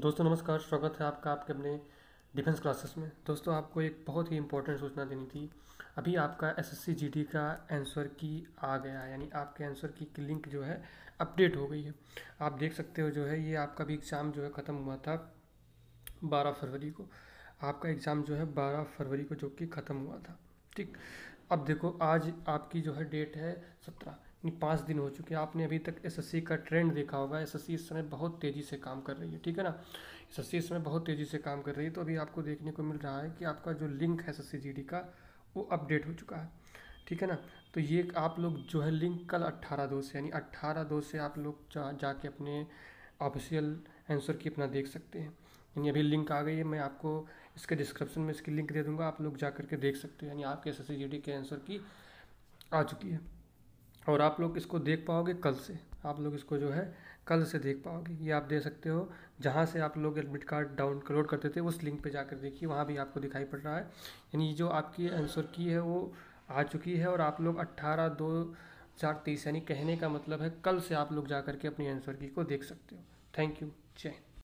दोस्तों नमस्कार स्वागत है आपका आपके अपने डिफेंस क्लासेस में दोस्तों आपको एक बहुत ही इंपॉर्टेंट सूचना देनी थी अभी आपका एसएससी जीडी का आंसर की आ गया है यानी आपके आंसर की की लिंक जो है अपडेट हो गई है आप देख सकते हो जो है ये आपका भी एग्ज़ाम जो है ख़त्म हुआ था बारह फरवरी को आपका एग्ज़ाम जो है बारह फरवरी को जो कि ख़त्म हुआ था ठीक अब देखो आज आपकी जो है डेट है सत्रह पाँच दिन हो चुके हैं आपने अभी तक एसएससी का ट्रेंड देखा होगा एसएससी इस समय बहुत तेज़ी से काम कर रही है ठीक है ना एसएससी इस समय बहुत तेज़ी से काम कर रही है तो अभी आपको देखने को मिल रहा है कि आपका जो लिंक है एस जीडी का वो अपडेट हो चुका है ठीक है ना तो ये आप लोग जो है लिंक कल अट्ठारह दो से यानी अट्ठारह दो से आप लोग जा जाके अपने ऑफिशियल आंसर की अपना देख सकते हैं यानी अभी लिंक आ गई है मैं आपको इसके डिस्क्रिप्शन में इसकी लिंक दे दूंगा आप लोग जा करके देख सकते हैं यानी आपके एस एस के आंसर की आ चुकी है और आप लोग इसको देख पाओगे कल से आप लोग इसको जो है कल से देख पाओगे ये आप दे सकते हो जहाँ से आप लोग एडमिट कार्ड डाउनलोड करते थे उस लिंक पे जाकर देखिए वहाँ भी आपको दिखाई पड़ रहा है यानी जो आपकी आंसर की है वो आ चुकी है और आप लोग अट्ठारह दो चार तेईस यानी कहने का मतलब है कल से आप लोग जा करके अपनी आंसर की को देख सकते हो थैंक यू जय